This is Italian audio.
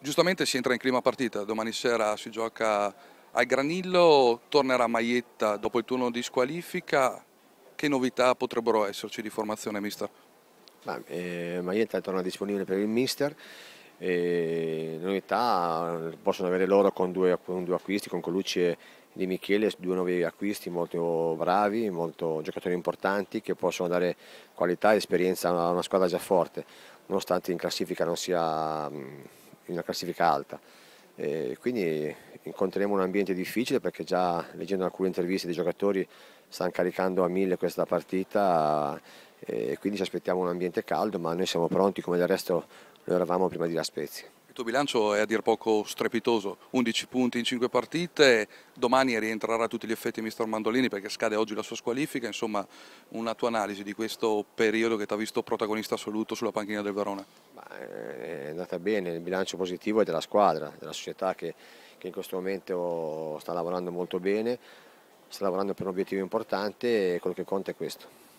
Giustamente si entra in clima partita, domani sera si gioca al Granillo, tornerà Maietta dopo il turno di squalifica, che novità potrebbero esserci di formazione mister? Ma, eh, Maietta torna disponibile per il mister, e le novità possono avere loro con due, con due acquisti, con Colucci e Di Michele, due nuovi acquisti molto bravi, molto giocatori importanti che possono dare qualità e esperienza a una squadra già forte, nonostante in classifica non sia in una classifica alta. E quindi incontreremo un ambiente difficile perché già leggendo alcune interviste dei giocatori stanno caricando a mille questa partita e quindi ci aspettiamo un ambiente caldo, ma noi siamo pronti come del resto lo eravamo prima di La Spezia. Il tuo bilancio è a dir poco strepitoso, 11 punti in 5 partite, domani rientrerà a tutti gli effetti mister Mandolini perché scade oggi la sua squalifica, insomma una tua analisi di questo periodo che ti ha visto protagonista assoluto sulla panchina del Verona? Eh, è andata bene, il bilancio positivo è della squadra, della società che, che in questo momento sta lavorando molto bene, sta lavorando per un obiettivo importante e quello che conta è questo.